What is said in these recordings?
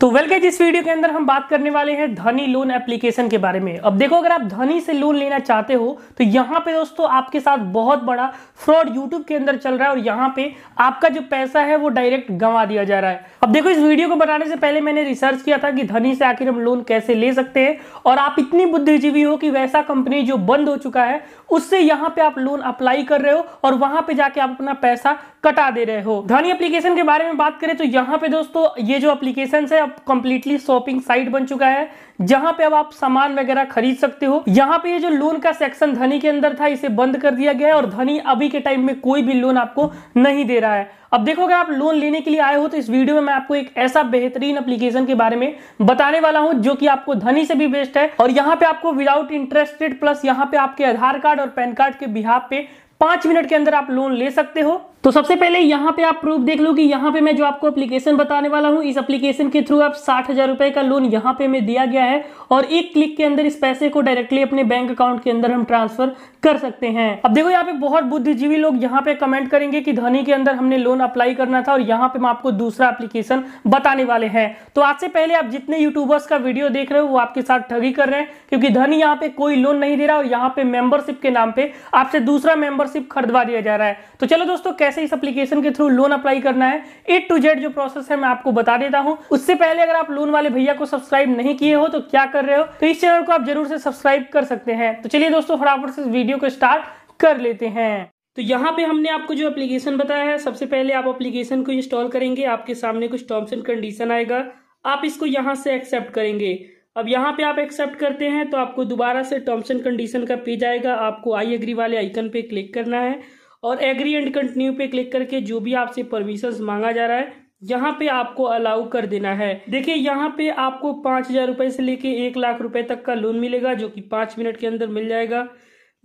तो वेल के इस वीडियो के अंदर हम बात करने वाले हैं धनी लोन एप्लीकेशन के बारे में अब देखो अगर आप धनी से लोन लेना चाहते हो तो यहाँ पे दोस्तों आपके साथ बहुत बड़ा फ्रॉड यूट्यूब के अंदर चल रहा है और यहाँ पे आपका जो पैसा है वो डायरेक्ट गंवा दिया जा रहा है अब देखो इस वीडियो को बनाने से पहले मैंने रिसर्च किया था कि धनी से आखिर हम लोन कैसे ले सकते हैं और आप इतनी बुद्धिजीवी हो कि वैसा कंपनी जो बंद हो चुका है उससे यहाँ पे आप लोन अप्लाई कर रहे हो और वहां पे जाके आप अपना पैसा कटा दे रहे हो धनी एप्लीकेशन के बारे में बात करें तो यहाँ पे दोस्तों ये जो एप्लीकेशन है अब कंप्लीटली शॉपिंग साइट बन चुका है जहां पे अब आप सामान वगैरह खरीद सकते हो यहाँ पे ये जो लोन का सेक्शन धनी के अंदर था इसे बंद कर दिया गया है और धनी अभी के टाइम में कोई भी लोन आपको नहीं दे रहा है अब देखो अगर आप लोन लेने के लिए आए हो तो इस वीडियो में मैं आपको एक ऐसा बेहतरीन एप्लीकेशन के बारे में बताने वाला हूं जो कि आपको धनी से भी बेस्ट है और यहाँ पे आपको विदाउट इंटरेस्टेड प्लस यहाँ पे आपके आधार कार्ड और पैन कार्ड के बिहार पे पांच मिनट के अंदर आप लोन ले सकते हो तो सबसे पहले यहाँ पे आप प्रूफ देख लो कि यहाँ पे मैं जो आपको एप्लीकेशन बताने वाला हूँ इस एप्लीकेशन के थ्रू आप साठ हजार रुपए का लोन यहाँ पे हमें दिया गया है और एक क्लिक के अंदर इस पैसे को डायरेक्टली अपने बैंक अकाउंट के अंदर हम ट्रांसफर कर सकते हैं अब देखो यहाँ पे बहुत बुद्धिजीवी लोग यहाँ पे कमेंट करेंगे कि धनी के अंदर हमने लोन अप्लाई करना था और यहाँ पे हम आपको दूसरा एप्लीकेशन बताने वाले हैं तो आज से पहले आप जितने यूट्यूबर्स का वीडियो देख रहे हो वो आपके साथ ठगी कर रहे हैं क्योंकि धनी यहाँ पे कोई लोन नहीं दे रहा और यहाँ पे मेंबरशिप के नाम पे आपसे दूसरा मेंबरशिप खरीदवा दिया जा रहा है तो चलो दोस्तों कैसे कैसे इस एप्लीकेशन के थ्रू लोन अप्लाई करना है ए टू जेड जो प्रोसेस है मैं आपको बता देता हूँ उससे पहले अगर आप लोन वाले भैया को सब्सक्राइब नहीं किए हो तो क्या कर रहे हो तो इस चैनल को आप जरूर से सब्सक्राइब कर सकते हैं तो चलिए दोस्तों फटाफट से वीडियो को स्टार्ट कर लेते हैं तो यहाँ पे हमने आपको जो एप्लीकेशन बताया है सबसे पहले आप एप्लीकेशन को इंस्टॉल करेंगे आपके सामने कुछ टर्म्स एंड कंडीशन आएगा आप इसको यहाँ से एक्सेप्ट करेंगे अब यहाँ पे आप एक्सेप्ट करते हैं तो आपको दोबारा से टर्म्स एंड कंडीशन का पेज आएगा आपको आई एग्री वाले आइकन पे क्लिक करना है और एग्री एंड कंटिन्यू पे क्लिक करके जो भी आपसे परमिशन मांगा जा रहा है यहाँ पे आपको अलाउ कर देना है देखिए यहाँ पे आपको पांच हजार रूपए से लेके एक लाख रुपए तक का लोन मिलेगा जो कि पांच मिनट के अंदर मिल जाएगा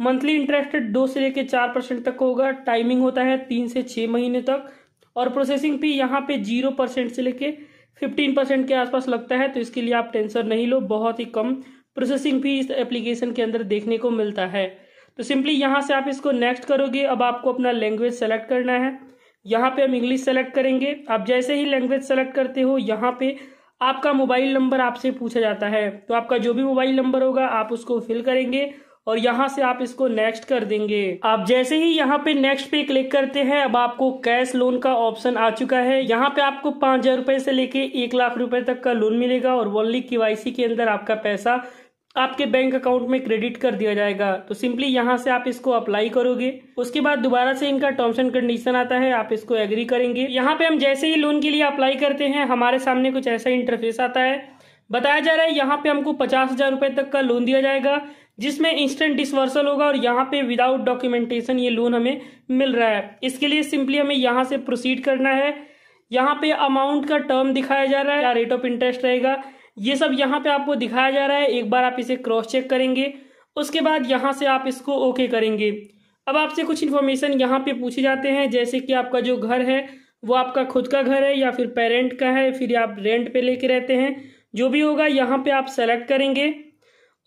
मंथली इंटरेस्ट दो से लेके चार परसेंट तक होगा टाइमिंग होता है तीन से छः महीने तक और प्रोसेसिंग फी यहाँ पे जीरो परसेंट से लेके फिफ्टीन परसेंट के आसपास लगता है तो इसके लिए आप टेंशन नहीं लो बहुत ही कम प्रोसेसिंग फी इस एप्लीकेशन के अंदर देखने को मिलता है तो सिंपली यहाँ से आप इसको नेक्स्ट करोगे अब आपको अपना लैंग्वेज सेलेक्ट करना है यहाँ पे हम इंग्लिश सेलेक्ट करेंगे आप जैसे ही लैंग्वेज सेलेक्ट करते हो यहाँ पे आपका मोबाइल नंबर आपसे पूछा जाता है तो आपका जो भी मोबाइल नंबर होगा आप उसको फिल करेंगे और यहाँ से आप इसको नेक्स्ट कर देंगे आप जैसे ही यहाँ पे नेक्स्ट पे क्लिक करते हैं अब आपको कैश लोन का ऑप्शन आ चुका है यहाँ पे आपको पांच हजार रुपए से लेके एक लाख रुपए तक का लोन मिलेगा और वनली सी के अंदर आपका पैसा आपके बैंक अकाउंट में क्रेडिट कर दिया जाएगा तो सिंपली यहाँ से आप इसको अप्लाई करोगे उसके बाद दोबारा से इनका टर्म्स एंड कंडीशन आता है आप इसको एग्री करेंगे यहाँ पे हम जैसे ही लोन के लिए अप्लाई करते हैं हमारे सामने कुछ ऐसा इंटरफेस आता है बताया जा रहा है यहाँ पे हमको पचास हजार रुपए तक का लोन दिया जाएगा जिसमें इंस्टेंट डिसवर्सल होगा और यहाँ पे विदाउट डॉक्यूमेंटेशन ये लोन हमें मिल रहा है इसके लिए सिंपली हमें यहाँ से प्रोसीड करना है यहाँ पे अमाउंट का टर्म दिखाया जा रहा है या रेट ऑफ इंटरेस्ट रहेगा ये सब यहाँ पे आपको दिखाया जा रहा है एक बार आप इसे क्रॉस चेक करेंगे उसके बाद यहाँ से आप इसको ओके करेंगे अब आपसे कुछ इन्फॉर्मेशन यहाँ पे पूछे जाते हैं जैसे कि आपका जो घर है वो आपका खुद का घर है या फिर पेरेंट का है फिर आप रेंट पे लेके रहते हैं जो भी होगा यहाँ पे आप सेलेक्ट करेंगे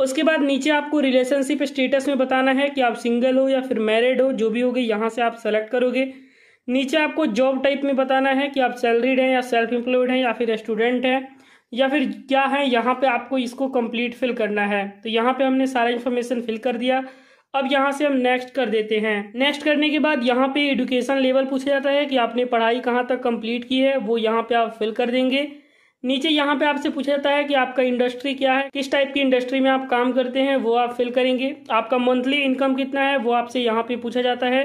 उसके बाद नीचे आपको रिलेशनशिप स्टेटस में बताना है कि आप सिंगल हो या फिर मैरिड हो जो भी होगी यहाँ से आप सेलेक्ट करोगे नीचे आपको जॉब टाइप में बताना है कि आप सैलरीड हैं या सेल्फ एम्प्लॉयड हैं या फिर स्टूडेंट हैं या फिर क्या है यहाँ पे आपको इसको कंप्लीट फिल करना है तो यहाँ पे हमने सारा इन्फॉर्मेशन फिल कर दिया अब यहाँ से हम नेक्स्ट कर देते हैं नेक्स्ट करने के बाद यहाँ पे एडुकेशन लेवल पूछा जाता है कि आपने पढ़ाई कहाँ तक कंप्लीट की है वो यहाँ पे आप फिल कर देंगे नीचे यहाँ पे आपसे पूछा जाता है कि आपका इंडस्ट्री क्या है किस टाइप की इंडस्ट्री में आप काम करते हैं वो आप फिल करेंगे आपका मंथली इनकम कितना है वो आपसे यहाँ पे पूछा जाता है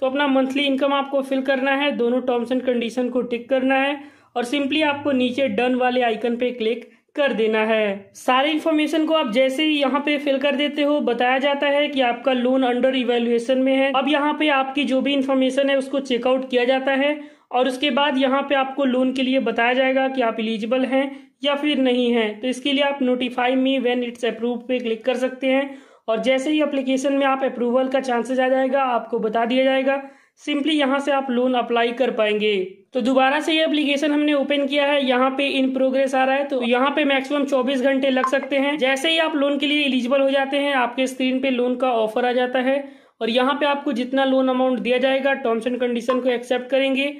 तो अपना मंथली इनकम आपको फिल करना है दोनों टर्म्स एंड कंडीशन को टिक करना है और सिंपली आपको नीचे डन वाले आइकन पे क्लिक कर देना है सारे इन्फॉर्मेशन को आप जैसे ही यहाँ पे फिल कर देते हो बताया जाता है कि आपका लोन अंडर इवेल्युएशन में है अब यहाँ पे आपकी जो भी इन्फॉर्मेशन है उसको चेकआउट किया जाता है और उसके बाद यहाँ पे आपको लोन के लिए बताया जाएगा कि आप इलिजिबल हैं या फिर नहीं है तो इसके लिए आप notify me when it's approve पे क्लिक कर सकते हैं और जैसे ही अप्लीकेशन में आप अप्रूवल का चांसेस आ जाएगा आपको बता दिया जाएगा सिंपली यहाँ से आप लोन अप्लाई कर पाएंगे तो दोबारा से ये एप्लीकेशन हमने ओपन किया है यहाँ पे इन प्रोग्रेस आ रहा है तो यहाँ पे मैक्सिमम 24 घंटे लग सकते हैं जैसे ही आप लोन के लिए एलिजिबल हो जाते हैं आपके स्क्रीन पे लोन का ऑफर आ जाता है और यहाँ पे आपको जितना लोन अमाउंट दिया जाएगा टर्म्स एंड कंडीशन को एक्सेप्ट करेंगे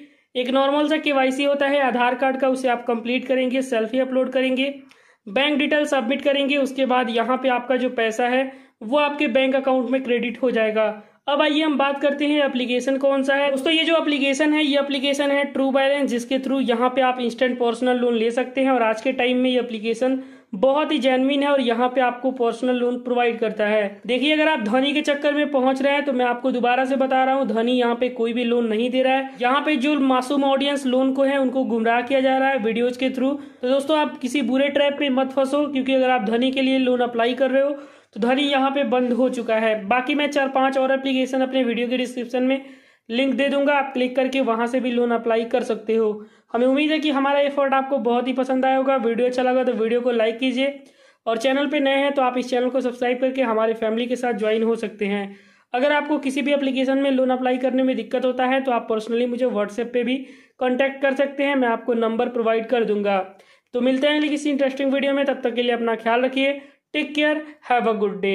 एक नॉर्मल सा के होता है आधार कार्ड का उसे आप कंप्लीट करेंगे सेल्फी अपलोड करेंगे बैंक डिटेल सबमिट करेंगे उसके बाद यहाँ पे आपका जो पैसा है वो आपके बैंक अकाउंट में क्रेडिट हो जाएगा अब आइए हम बात करते हैं एप्लीकेशन कौन सा है दोस्तों ये जो एप्लीकेशन है ये एप्लीकेशन है ट्रू बैलेंस जिसके थ्रू यहाँ पे आप इंस्टेंट पर्सनल लोन ले सकते हैं और आज के टाइम में ये एप्लीकेशन बहुत ही जेनविन है और यहाँ पे आपको पर्सनल लोन प्रोवाइड करता है देखिए अगर आप धनी के चक्कर में पहुंच रहे हैं तो मैं आपको दोबारा से बता रहा हूँ धनी यहाँ पे कोई भी लोन नहीं दे रहा है यहाँ पे जो मासूम ऑडियंस लोन को है उनको गुमराह किया जा रहा है वीडियोज के थ्रू तो दोस्तों आप किसी बुरे ट्रैप में मत फंसो क्योंकि अगर आप धनी के लिए लोन अप्लाई कर रहे हो तो ध्वनि यहाँ पे बंद हो चुका है बाकी मैं चार पांच और एप्लीकेशन अपने वीडियो के डिस्क्रिप्शन में लिंक दे दूंगा आप क्लिक करके वहां से भी लोन अप्लाई कर सकते हो हमें उम्मीद है कि हमारा एफर्ट आपको बहुत ही पसंद आया होगा वीडियो अच्छा लगा तो वीडियो को लाइक कीजिए और चैनल पे नए हैं तो आप इस चैनल को सब्सक्राइब करके हमारे फैमिली के साथ ज्वाइन हो सकते हैं अगर आपको किसी भी एप्लीकेशन में लोन अप्लाई करने में दिक्कत होता है तो आप पर्सनली मुझे व्हाट्सएप पे भी कांटेक्ट कर सकते हैं मैं आपको नंबर प्रोवाइड कर दूंगा तो मिलते हैं किसी इंटरेस्टिंग वीडियो में तब तक के लिए अपना ख्याल रखिए take care have a good day